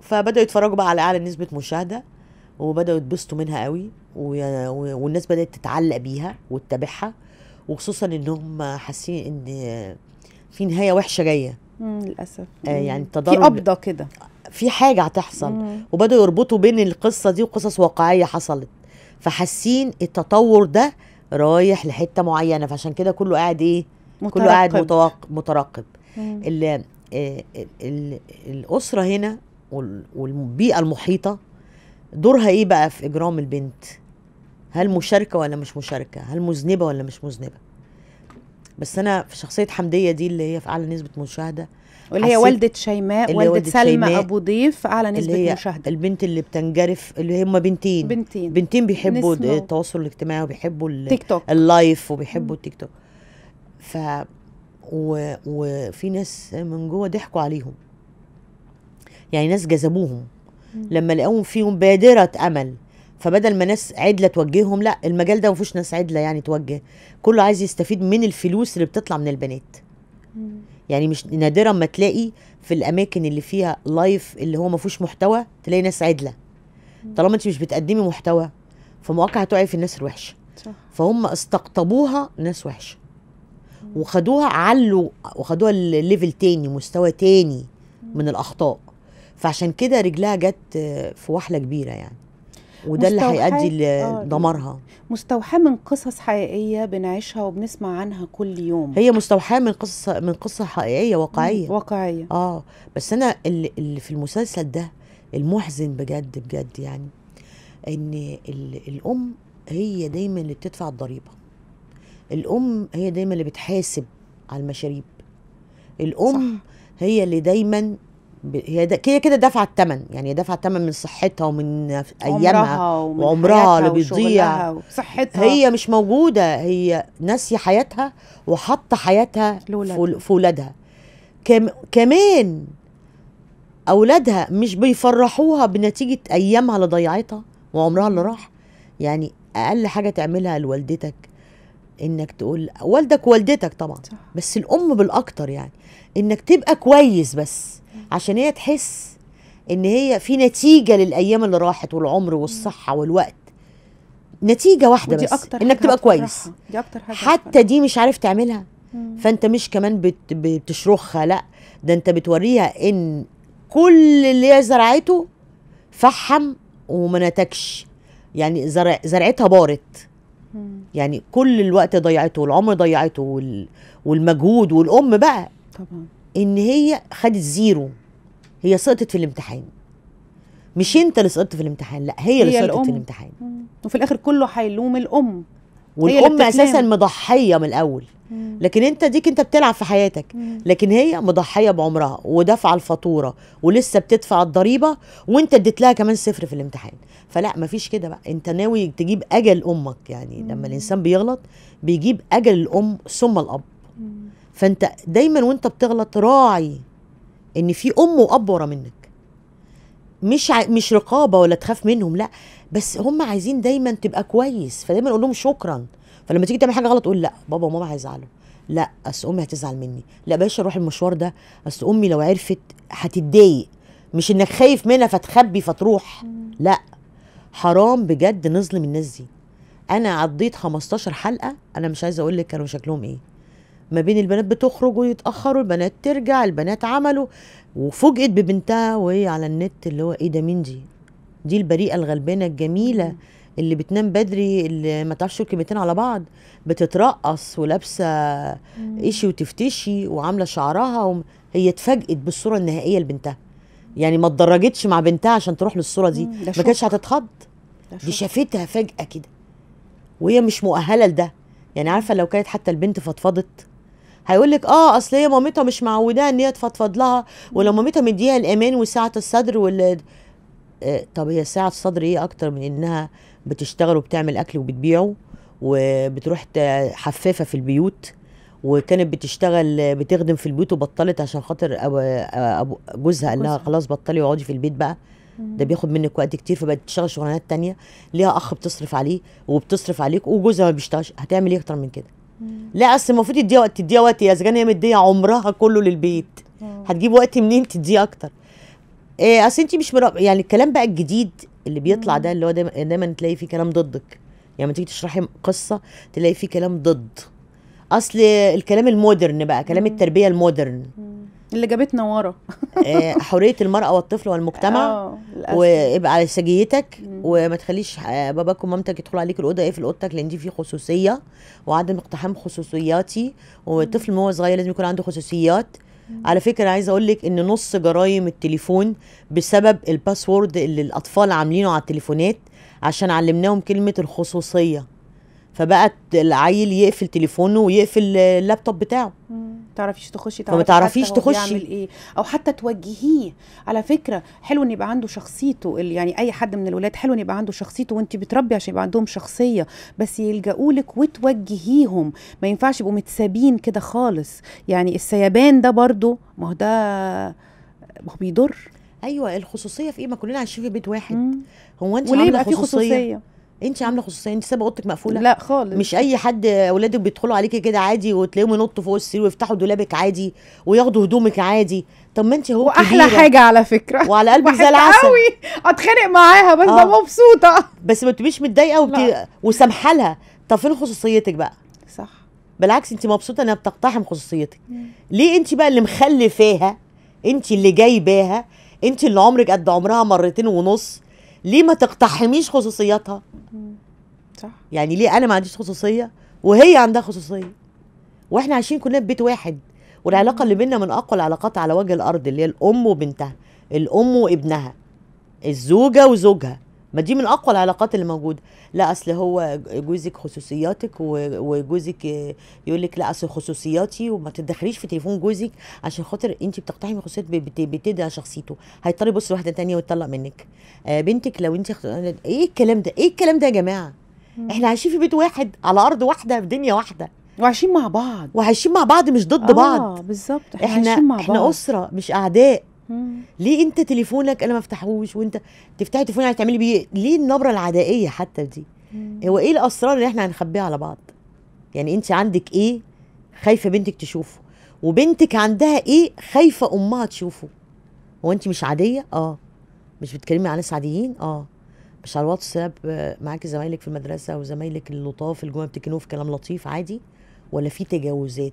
فبداوا يتفرجوا بقى على اعلى نسبه مشاهده وبداوا يتبسطوا منها قوي والناس بدات تتعلق بيها وتتابعها وخصوصا ان حاسين ان في نهايه وحشه جايه للاسف آه يعني التضارب في قبضه كده في حاجه هتحصل وبداوا يربطوا بين القصه دي وقصص واقعيه حصلت فحاسين التطور ده رايح لحته معينه فعشان كده كله قاعد ايه مترقب. كله قاعد متوق... مترقب مم. ال... آه، الاسره هنا والبيئه المحيطه دورها ايه بقى في اجرام البنت هل مشاركه ولا مش مشاركه هل مذنبه ولا مش مذنبه بس انا في شخصيه حمديه دي اللي هي في اعلى نسبه مشاهده واللي هي والده شيماء والده, سلمى ابو ضيف اعلى نسبه اللي هي مشاهده البنت اللي بتنجرف اللي هم بنتين بنتين بنتين بيحبوا التواصل الاجتماعي وبيحبوا التيك توك اللايف وبيحبوا التيك توك ف و... وفي ناس من جوه ضحكوا عليهم يعني ناس جذبوهم لما لقوهم فيهم بادره امل فبدل ما ناس عدله توجههم لا المجال ده ما فيهوش ناس عدله يعني توجه كله عايز يستفيد من الفلوس اللي بتطلع من البنات يعني مش نادرا ما تلاقي في الاماكن اللي فيها لايف اللي هو ما فيهوش محتوى تلاقي ناس عدله طالما انت مش بتقدمي محتوى فمواقع هتقعي في الناس الوحشه صح. فهم استقطبوها ناس وحشه وخدوها علوا وخدوها ليفل تاني مستوى تاني من الاخطاء فعشان كده رجلها جت في وحله كبيره يعني وده اللي هيؤدي لدمارها آه، مستوحاه من قصص حقيقيه بنعيشها وبنسمع عنها كل يوم هي مستوحاه من قصه من قصه حقيقيه واقعيه واقعيه اه بس انا اللي, اللي في المسلسل ده المحزن بجد بجد يعني ان الام هي دايما اللي بتدفع الضريبه الام هي دايما اللي بتحاسب على المشاريب الام صح. هي اللي دايما هي كده كده دفعت الثمن يعني دفعت الثمن من صحتها ومن ايامها ومن وعمرها اللي بيضيع صحتها هي مش موجوده هي ناسيه حياتها وحاطه حياتها في اولادها كم كمان اولادها مش بيفرحوها بنتيجه ايامها اللي ضيعتها وعمرها اللي راح يعني اقل حاجه تعملها لوالدتك انك تقول والدك ووالدتك طبعا صح. بس الام بالاكتر يعني انك تبقى كويس بس عشان هي تحس ان هي في نتيجه للايام اللي راحت والعمر والصحه والوقت نتيجه واحده بس أكتر انك تبقى كويس دي أكتر حاجة حتى دي مش عارف تعملها مم. فانت مش كمان بت بتشرخها لا ده انت بتوريها ان كل اللي هي زرعته فحم وما نتكش يعني زرع زرعتها بارت يعني كل الوقت ضيعته والعمر ضيعته وال... والمجهود والام بقى طبعا ان هي خدت زيرو هي سقطت في الامتحان مش انت اللي سقطت في الامتحان لا هي, هي اللي سقطت في الامتحان مم. وفي الاخر كله هيلوم الام والام اساسا مضحيه من الاول لكن انت ديك انت بتلعب في حياتك لكن هي مضحيه بعمرها ودافعه الفاتوره ولسه بتدفع الضريبه وانت اديت لها كمان صفر في الامتحان فلا مفيش كده بقى انت ناوي تجيب اجل امك يعني لما الانسان بيغلط بيجيب اجل الام ثم الاب فانت دايما وانت بتغلط راعي ان في ام واب ورا منك مش ع... مش رقابه ولا تخاف منهم لا بس هم عايزين دايما تبقى كويس فدايما اقول لهم شكرا فلما تيجي تعمل حاجه غلط قول لا بابا وماما هيزعلوا لا اصل امي هتزعل مني لا باشا اروح المشوار ده اصل امي لو عرفت هتتضايق مش انك خايف منها فتخبي فتروح لا حرام بجد نظلم الناس دي انا عضيت 15 حلقه انا مش عايزه اقول لك كانوا شكلهم ايه ما بين البنات بتخرج ويتاخروا البنات ترجع البنات عملوا وفوجئت ببنتها وهي على النت اللي هو ايه ده مين دي دي البريئه الغلبانه الجميله اللي بتنام بدري اللي ما تعرفش كلمتين على بعض بتترقص ولابسه ايشي وتفتشي وعامله شعرها وم... هي اتفاجئت بالصوره النهائيه لبنتها يعني ما اتدرجتش مع بنتها عشان تروح للصوره دي ما كانتش هتتخض دي شافتها فجاه كده وهي مش مؤهله لده يعني عارفه لو كانت حتى البنت فضفضت هيقول لك اه اصل هي مامتها مش معوداها ان هي تفضفض لها ولو مامتها مديها الامان وسعه الصدر وال آه طب هي سعه الصدر ايه اكتر من انها بتشتغل وبتعمل اكل وبتبيعه وبتروح حفافه في البيوت وكانت بتشتغل بتخدم في البيوت وبطلت عشان خاطر أبو أبو جوزها قال لها خلاص بطلي واقعدي في البيت بقى ده بياخد منك وقت كتير فبقت تشتغل شغلانات تانية ليها اخ بتصرف عليه وبتصرف عليك وجوزها ما بيشتغلش هتعمل ايه اكتر من كده لا اصل المفروض تديها وقت تديها وقت يا زغنيه هي مديه عمرها كله للبيت هتجيب وقت منين تديه اكتر إيه اصل انت مش مرا... يعني الكلام بقى الجديد اللي بيطلع ده اللي هو دايما, دايما تلاقي فيه كلام ضدك يعني لما تيجي تشرحي قصه تلاقي فيه كلام ضد اصل الكلام المودرن بقى كلام مم. التربيه المودرن اللي جابتنا ورا إيه، حريه المراه والطفل والمجتمع آه، وابقى على سجيتك وما تخليش آه، باباك ومامتك يدخلوا عليك الاوضه ايه في اوضتك لان دي في خصوصيه وعدم اقتحام خصوصياتي والطفل وهو صغير لازم يكون عنده خصوصيات على فكره عايزه اقول لك ان نص جرايم التليفون بسبب الباسورد اللي الاطفال عاملينه على التليفونات عشان علمناهم كلمه الخصوصيه فبقت العيل يقفل تليفونه ويقفل اللابتوب بتاعه بتعرفيش تخشي تعرفي ما بتعرفيش تخشي يعمل ايه او حتى توجهيه على فكره حلو ان يبقى عنده شخصيته يعني اي حد من الولاد حلو ان يبقى عنده شخصيته وانت بتربي عشان يبقى عندهم شخصيه بس يلجؤوا لك وتوجهيهم ما ينفعش يبقوا متسابين كده خالص يعني السيبان ده برضو ما هو ده ما هو بيضر ايوه الخصوصيه في ايه ما كلنا عايشين في بيت واحد مم. هو انت عامله خصوصيه, خصوصية؟ انت عامله خصوصيه انت سابه اوضتك مقفوله لا خالص مش اي حد اولادك بيدخلوا عليكي كده عادي وتلاقيهم ينطوا فوق السرير ويفتحوا دولابك عادي وياخدوا هدومك عادي طب ما انت هو واحلى حاجه على فكره وعلى قلبك زي العسل قوي اتخانق معاها بس آه. مبسوطه بس ما تبقيش متضايقه وبت... وسامحه لها طب فين خصوصيتك بقى صح بالعكس انت مبسوطه انها بتقتحم خصوصيتك مم. ليه انت بقى اللي مخلفاها انت اللي جايباها انت اللي عمرك قد عمرها مرتين ونص ليه ما تقتحميش خصوصياتها صح يعني ليه انا ما عنديش خصوصيه وهي عندها خصوصيه واحنا عايشين كلنا في بيت واحد والعلاقه اللي بينا من اقوى العلاقات على وجه الارض اللي هي الام وبنتها الام وابنها الزوجه وزوجها ما دي من اقوى العلاقات اللي موجوده لا اصل هو جوزك خصوصياتك وجوزك يقول لك لا اصل خصوصياتي وما تتدخليش في تليفون جوزك عشان خاطر انت بتقتحمي خصوصيات بتدعي شخصيته هيضطر يبص لواحده تانية ويطلق منك آه، بنتك لو انت ايه الكلام ده ايه الكلام ده يا جماعه مم. احنا عايشين في بيت واحد على ارض واحده في دنيا واحده وعايشين مع بعض وعايشين مع بعض مش ضد آه بعض بالظبط احنا احنا, مع بعض. احنا اسره مش اعداء ليه انت تليفونك انا ما افتحهوش وانت تفتحي تليفوني عايز تعملي بيه ليه النبره العدائيه حتى دي هو ايه الاسرار اللي احنا هنخبيها على بعض يعني انت عندك ايه خايفه بنتك تشوفه وبنتك عندها ايه خايفه امها تشوفه هو انت مش عاديه اه مش بتكلمي على ناس عاديين اه مش على الواتساب معاكي زمايلك في المدرسه وزمايلك اللطاف اللي جوه بتكنوه في كلام لطيف عادي ولا في تجاوزات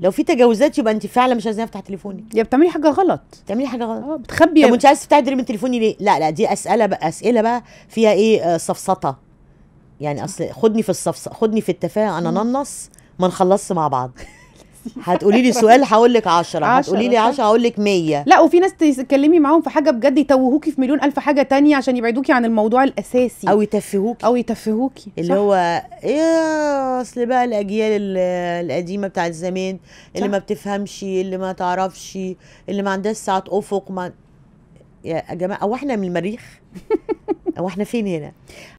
لو في تجاوزات يبقى انت فعلا مش عايزاني افتح تليفوني يا بتعملي حاجه غلط بتعملي حاجه غلط اه بتخبي طب انت عايز تفتحي من تليفوني ليه لا لا دي اسئله بقى اسئله بقى فيها ايه آه، صفصطه يعني اصل خدني في الصفصه خدني في التفاهه انا ننص ما نخلصش مع بعض هتقولي لي سؤال هقول لك 10 هتقولي لي 10 هقول لك 100 لا وفي ناس تتكلمي معاهم في حاجه بجد يتوهوكي في مليون الف حاجه تانية عشان يبعدوكي عن الموضوع الاساسي او يتفهوكي او يتفهوكي اللي صح. هو ايه اصل بقى الاجيال القديمه بتاعت زمان اللي صح. ما بتفهمش اللي ما تعرفش اللي ما عندهاش ساعه افق ما يا جماعه هو احنا من المريخ هو احنا فين هنا